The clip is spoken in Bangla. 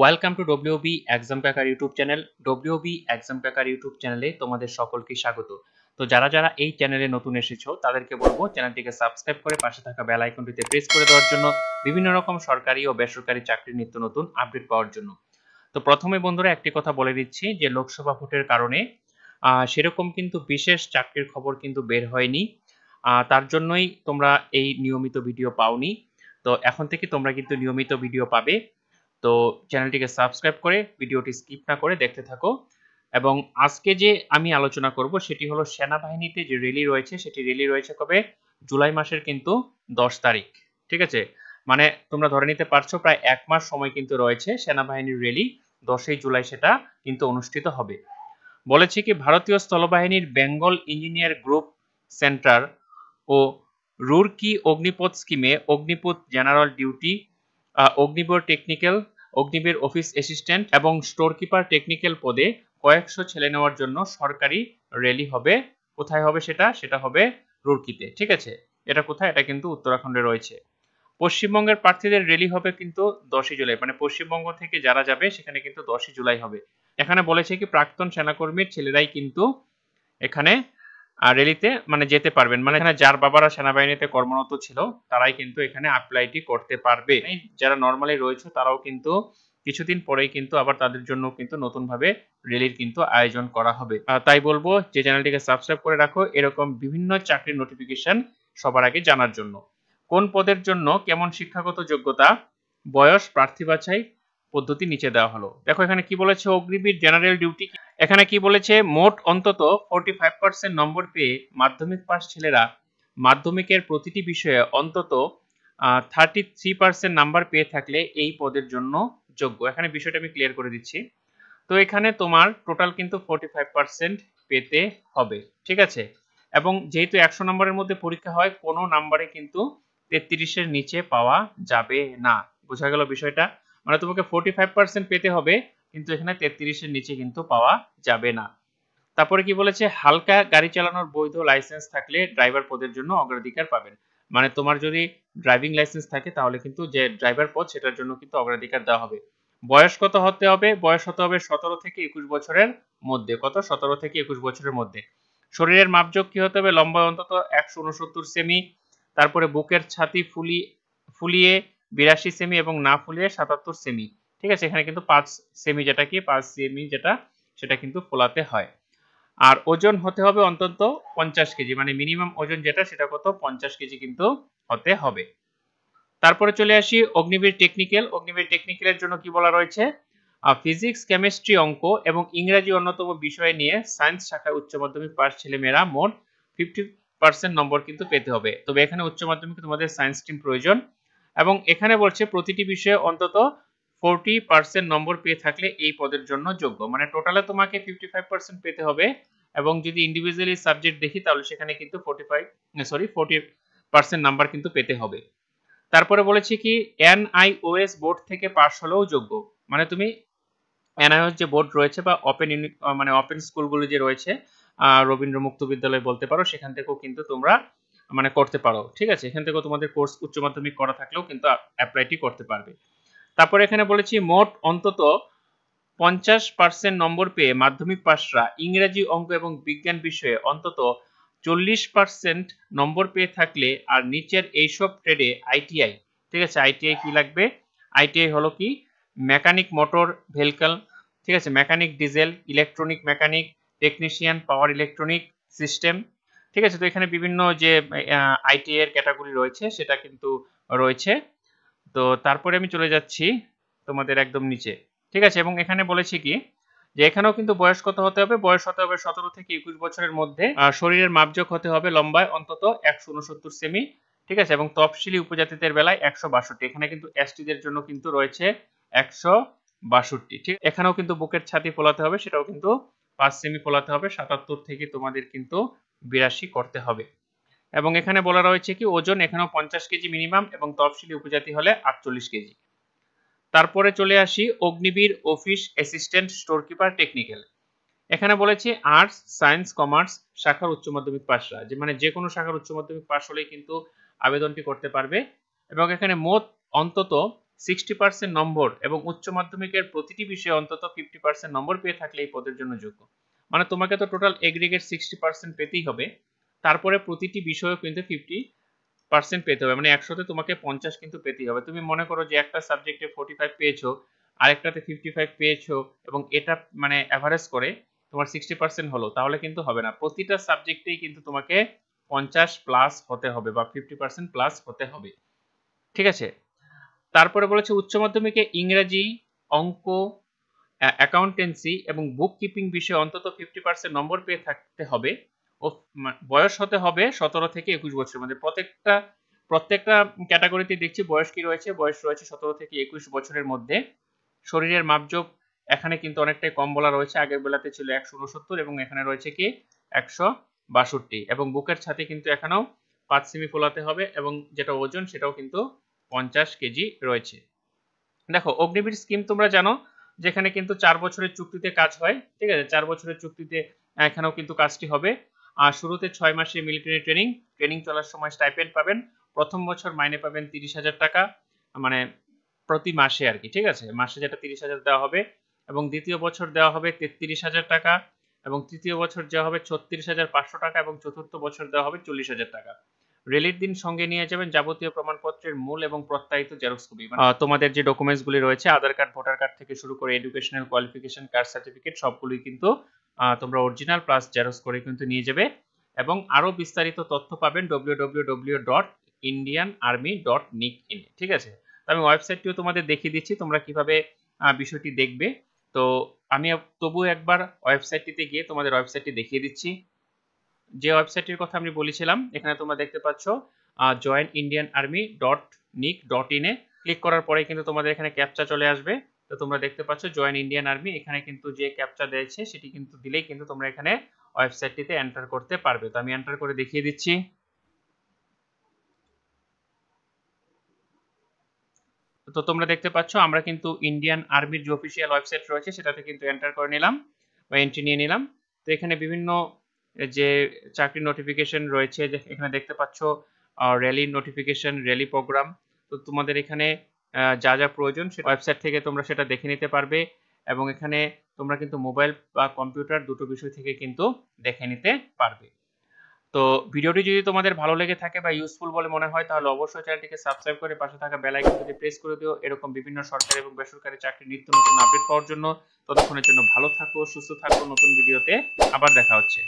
welcome to WB Exam Packer YouTube channel WB Exam Packer YouTube চ্যানেলে তোমাদের সকলকে স্বাগত তো যারা যারা এই চ্যানেলে নতুন এসেছো তাদেরকে বলবো চ্যানেলটিকে সাবস্ক্রাইব করে পাশে থাকা বেল আইকনটিতে প্রেস করে দেওয়ার জন্য বিভিন্ন রকম সরকারি ও বেসরকারি চাকরির নিত্য নতুন আপডেট পাওয়ার জন্য তো প্রথমে বন্ধুরা একটি কথা বলে দিচ্ছি যে লোকসভা ভোটের কারণে সেরকম কিন্তু বিশেষ চাকরির খবর কিন্তু বের হয়নি তার জন্যই তোমরা এই নিয়মিত ভিডিও পাওনি তো এখন থেকে তোমরা কিন্তু নিয়মিত ভিডিও পাবে তো চ্যানেলটিকে সাবস্ক্রাইব করে ভিডিওটি স্কিপ না করে দেখতে থাকো এবং আজকে যে আমি আলোচনা করব সেটি হলো সেনাবাহিনীতে যে রেলি রয়েছে সেটি রেলি রয়েছে কবে জুলাই মাসের কিন্তু দশ তারিখ ঠিক আছে মানে তোমরা ধরে নিতে পারছো প্রায় এক মাস সময় কিন্তু রয়েছে সেনাবাহিনীর রেলি দশই জুলাই সেটা কিন্তু অনুষ্ঠিত হবে বলেছে কি ভারতীয় স্থলবাহিনীর বেঙ্গল ইঞ্জিনিয়ার গ্রুপ সেন্টার ও রুরকি অগ্নিপথ স্কিমে Agnipath general duty Agnipath technical Agniveer office assistant এবং স্টোরকিপার টেকনিক্যাল পদে কয়েকশো ছেলে নেওয়ার জন্য সরকারি র্যালি হবে কোথায় হবে সেটা সেটা হবে রুরকিতে ঠিক আছে এটা কোথায় এটা কিন্তু উত্তরাখণ্ডে রয়েছে পশ্চিমবঙ্গের প্রার্থীদের র্যালি হবে কিন্তু দশই জুলাই মানে পশ্চিমবঙ্গ থেকে যারা যাবে সেখানে কিন্তু দশই জুলাই হবে এখানে বলেছে কি প্রাক্তন সেনাকর্মীর ছেলেরাই কিন্তু এখানে রেলিতে মানে যেতে পারবেন মানে এখানে যার বাবারা সেনাবাহিনীতে কর্মরত ছিল তারাই কিন্তু এখানে অ্যাপ্লাইটি করতে পারবে যারা নর্মালি রয়েছে তারাও কিন্তু কিছুদিন পরেই কিন্তু আবার তাদের জন্য কিন্তু নতুনভাবে রেলির কিন্তু আয়োজন করা হবে তাই বলবো যে চ্যানেলটিকে সাবস্ক্রাইব করে রাখো এরকম বিভিন্ন চাকরির নোটিফিকেশন সবার আগে জানার জন্য কোন পদের জন্য কেমন শিক্ষাগত যোগ্যতা বয়স প্রার্থী বাছাই পদ্ধতি নিচে দেওয়া হলো দেখো এখানে কি বলেছে অগ্নিবীর জেনারেল ডিউটি এখানে কি বলেছে মোট অন্তত ফোরটি ফাইভ পার্সেন্ট নম্বর পেয়ে মাধ্যমিক পাস ছেলেরা মাধ্যমিকের প্রতিটি বিষয়ে অন্তত থার্টি থ্রি পার্সেন্ট নাম্বার পেয়ে থাকলে এই পদের জন্য যোগ্য এখানে বিষয়টা আমি ক্লিয়ার করে দিচ্ছি তো এখানে তোমার টোটাল কিন্তু ফোরটি ফাইভ পার্সেন্ট পেতে হবে ঠিক আছে এবং যেহেতু একশো নম্বরের মধ্যে পরীক্ষা হয় কোনো নাম্বারে কিন্তু তেত্রিশের নিচে পাওয়া যাবে না বোঝা গেল বিষয়টা মানে তোমাকে ফোরটি ফাইভ পার্সেন্ট পেতে হবে কিন্তু এখানে তেত্রিশের নিচে কিন্তু পাওয়া যাবে না তারপরে কি বলেছে হালকা গাড়ি চালানোর বৈধ লাইসেন্স থাকলে ড্রাইভার পদের জন্য অগ্রাধিকার পাবেন মানে তোমার যদি ড্রাইভিং লাইসেন্স থাকে তাহলে কিন্তু যে ড্রাইভার পদ সেটার জন্য কিন্তু অগ্রাধিকার দেওয়া হবে বয়স কত হতে হবে বয়স হতে হবে সতেরো থেকে একুশ বছরের মধ্যে কত সতেরো থেকে একুশ বছরের মধ্যে শরীরের মাপযোগ কি হতে হবে লম্বা অন্তত একশো উনসত্তর সেমি তারপরে বুকের ছাতি ফুলি ফুলিয়ে বিরাশি সেমি এবং না ফুলিয়ে সাতাত্তর সেমি ঠিক আছে এখানে কিন্তু পাঁচ সেমি যেটা কি পাঁচ সেমি যেটা সেটা কিন্তু ফোলাতে হয় আর ওজন হতে হবে অন্তত পঞ্চাশ কেজি মানে মিনিমাম ওজন যেটা সেটা কত পঞ্চাশ কেজি কিন্তু হতে হবে তারপরে চলে আসি অগ্নিবীর টেকনিক্যাল অগ্নিবীর টেকনিক্যালের জন্য কি বলা রয়েছে ফিজিক্স কেমিস্ট্রি অঙ্ক এবং ইংরাজি অন্যতম বিষয় নিয়ে সায়েন্স শাখায় উচ্চ মাধ্যমিক পাস ছেলেমেয়েরা মোট ফিফটি পার্সেন্ট নম্বর কিন্তু পেতে হবে তবে এখানে উচ্চ মাধ্যমিক তোমাদের সায়েন্স টিম প্রয়োজন এবং এখানে বলছে প্রতিটি বিষয়ে অন্তত ফোরটি পার্সেন্ট নম্বর পেয়ে থাকলে এই পদের জন্য যোগ্য মানে টোটালে তোমাকে ফিফটি ফাইভ পার্সেন্ট পেতে হবে এবং যদি ইন্ডিভিজুয়ালি সাবজেক্ট দেখি তাহলে সেখানে কিন্তু ফাইভ সরি পার্সেন্ট নাম্বার কিন্তু পেতে হবে তারপরে কি এনআইওএস বোর্ড থেকে হলেও যোগ্য মানে তুমি এনআইওএস যে বোর্ড রয়েছে বা ওপেন মানে ওপেন স্কুলগুলো যে রয়েছে রবীন্দ্র মুক্ত বিদ্যালয় বলতে পারো সেখান থেকেও কিন্তু তোমরা মানে করতে পারো ঠিক আছে এখান থেকেও তোমাদের কোর্স উচ্চ মাধ্যমিক করা থাকলেও কিন্তু অ্যাপ্লাইটি করতে পারবে তারপর এখানে বলেছি মোট অন্তত পঞ্চাশ পার্সেন্ট নম্বর পেয়ে মাধ্যমিক পাশরা ইংরেজি অঙ্ক এবং বিজ্ঞান বিষয়ে অন্তত চল্লিশ পার্সেন্ট নম্বর পেয়ে থাকলে আর নিচের এইসব ট্রেডে আইটিআই ঠিক আছে আইটিআই কি লাগবে আইটিআই হলো কি মেকানিক মোটর ভেহিকল ঠিক আছে mechanic diesel electronic mechanic technician power electronic system ঠিক আছে তো এখানে বিভিন্ন যে আইটিআই এর ক্যাটাগরি রয়েছে সেটা কিন্তু রয়েছে তো তারপরে আমি চলে যাচ্ছি তোমাদের একদম নিচে ঠিক আছে এবং এখানে বলেছি কি যে এখানেও কিন্তু বয়স কত হতে হবে বয়স হতে হবে সতেরো থেকে একুশ বছরের মধ্যে শরীরের মাপযোগ হতে হবে লম্বায় অন্তত একশো উনসত্তর সেমি ঠিক আছে এবং তফসিলি উপজাতিদের বেলায় একশো বাষট্টি এখানে কিন্তু এসটিদের জন্য কিন্তু রয়েছে একশো বাষট্টি ঠিক এখানেও কিন্তু বুকের ছাতি ফোলাতে হবে সেটাও কিন্তু পাঁচ সেমি ফোলাতে হবে সাতাত্তর থেকে তোমাদের কিন্তু বিরাশি করতে হবে এবং এখানে বলা রয়েছে কি ওজন এখানেও পঞ্চাশ কেজি মিনিমাম এবং তফসিলি উপজাতি হলে আটচল্লিশ কেজি তারপরে চলে আসি Agniveer office assistant storekeeper technical এখানে বলেছে আর্টস সায়েন্স কমার্স শাখার উচ্চ মাধ্যমিক পাশরা যে মানে যে কোনো শাখার উচ্চ মাধ্যমিক পাশ হলেই কিন্তু আবেদনটি করতে পারবে এবং এখানে মোট অন্তত সিক্সটি পার্সেন্ট নম্বর এবং উচ্চ মাধ্যমিকের প্রতিটি বিষয়ে অন্তত ফিফটি পার্সেন্ট নম্বর পেয়ে থাকলে এই পদের জন্য যোগ্য মানে তোমাকে তো টোটাল এগ্রিগেট সিক্সটি পার্সেন্ট পেতেই হবে তারপরে প্রতিটি বিষয়েও কিন্তু ফিফটি পার্সেন্ট পেতে হবে মানে একশোতে তোমাকে পঞ্চাশ কিন্তু পেতেই হবে তুমি মনে করো যে একটা সাবজেক্টে ফোর্টি ফাইভ পেয়েছো আরেকটাতে ফিফটি ফাইভ পেয়েছো এবং এটা মানে অ্যাভারেজ করে তোমার সিক্সটি পার্সেন্ট হলো তাহলে কিন্তু হবে না প্রতিটা সাবজেক্টেই কিন্তু তোমাকে পঞ্চাশ প্লাস হতে হবে বা ফিফটি পার্সেন্ট প্লাস হতে হবে ঠিক আছে তারপরে বলেছে উচ্চ মাধ্যমিকে ইংরাজি অঙ্ক অ্যাকাউন্টেন্সি এবং বুক কিপিং বিষয়ে অন্তত ফিফটি পার্সেন্ট নম্বর পেয়ে থাকতে হবে বয়স হতে হবে সতেরো থেকে একুশ বছরের মধ্যে মানে প্রত্যেকটা প্রত্যেকটা ক্যাটাগরিতে দেখছি বয়স কি রয়েছে বয়স রয়েছে সতেরো থেকে একুশ বছরের মধ্যে শরীরের মাপজোক এখানে কিন্তু অনেকটাই কম বলা রয়েছে আগের বেলাতে ছিল একশো উনসত্তর এবং এখানে রয়েছে কি একশো বাষট্টি এবং বুকের ছাতে কিন্তু এখানেও পাঁচ সেমি ফোলাতে হবে এবং যেটা ওজন সেটাও কিন্তু পঞ্চাশ কেজি রয়েছে দেখো অগ্নিবীর স্কিম তোমরা জানো যেখানে কিন্তু চার বছরের চুক্তিতে কাজ হয় ঠিক আছে চার বছরের চুক্তিতে এখানেও কিন্তু কাজটি হবে আর শুরুতে ছয় মাসে মিলিটারি ট্রেনিং ট্রেনিং চলার সময় স্টাইপেন্ড পাবেন প্রথম বছর মাইনে পাবেন তিরিশ হাজার টাকা মানে প্রতি মাসে আর কি ঠিক আছে মাসে যেটা তিরিশ হাজার দেওয়া হবে এবং দ্বিতীয় বছর দেওয়া হবে তেত্রিশ হাজার টাকা এবং তৃতীয় বছর দেওয়া হবে ছত্রিশ হাজার পাঁচশো টাকা এবং চতুর্থ বছর দেওয়া হবে চল্লিশ হাজার টাকা রেলির দিন সঙ্গে নিয়ে যাবেন যাবতীয় প্রমাণপত্রের মূল এবং প্রত্যায়িত জেরক্স কপি মানে তোমাদের যে ডকুমেন্টসগুলি রয়েছে আধার কার্ড ভোটার কার্ড থেকে শুরু করে এডুকেশনাল কোয়ালিফিকেশন কার্ড সার্টিফিকেট সবগুলোই কিন্তু তোমরা অরিজিনাল প্লাস জেরক্স করে কিন্তু নিয়ে যাবে এবং আরও বিস্তারিত তথ্য পাবেন W dot Indian Army dot nic in ঠিক আছে তো আমি ওয়েবসাইটটিও তোমাদের দেখিয়ে দিচ্ছি তোমরা কিভাবে বিষয়টি দেখবে তো আমি তবু একবার ওয়েবসাইটটিতে গিয়ে তোমাদের ওয়েবসাইটটি দেখিয়ে দিচ্ছি যে ওয়েবসাইটটির কথা আমি বলেছিলাম এখানে তোমরা দেখতে পাচ্ছ join Indian Army dot nic dot ইনে ক্লিক করার পরে কিন্তু তোমাদের এখানে ক্যাপচা চলে আসবে তো তোমরা দেখতে পাচ্ছ জয়েন ইন্ডিয়ান আর্মি এখানে কিন্তু যে ক্যাপচা দিয়েছে সেটি কিন্তু দিলেই কিন্তু তোমরা এখানে ওয়েবসাইটটিতে এন্টার করতে পারবে তো আমি এন্টার করে দেখিয়ে দিচ্ছি তো তোমরা দেখতে পাচ্ছ আমরা কিন্তু ইন্ডিয়ান আর্মির যে অফিসিয়াল ওয়েবসাইট রয়েছে সেটাতে কিন্তু এন্টার করে নিলাম বা এন্ট্রি নিয়ে নিলাম তো এখানে বিভিন্ন যে চাকরির নোটিফিকেশন রয়েছে এখানে দেখতে পাচ্ছ র্যালির নোটিফিকেশন র্যালি প্রোগ্রাম তো তোমাদের এখানে যা যা প্রয়োজন সেটা ওয়েবসাইট থেকে তোমরা সেটা দেখে নিতে পারবে এবং এখানে তোমরা কিন্তু মোবাইল বা কম্পিউটার দুটো বিষয় থেকে কিন্তু দেখে নিতে পারবে তো ভিডিওটি যদি তোমাদের ভালো লেগে থাকে বা ইউজফুল বলে মনে হয় তাহলে অবশ্যই চ্যানেলটিকে সাবস্ক্রাইব করে পাশে থাকা বেল আইকনটি প্রেস করে দিও এরকম বিভিন্ন সরকারি এবং বেসরকারি চাকরির নিত্য নতুন আপডেট পাওয়ার জন্য ততক্ষণের জন্য ভালো থাকো সুস্থ থাকো নতুন ভিডিওতে আবার দেখা হচ্ছে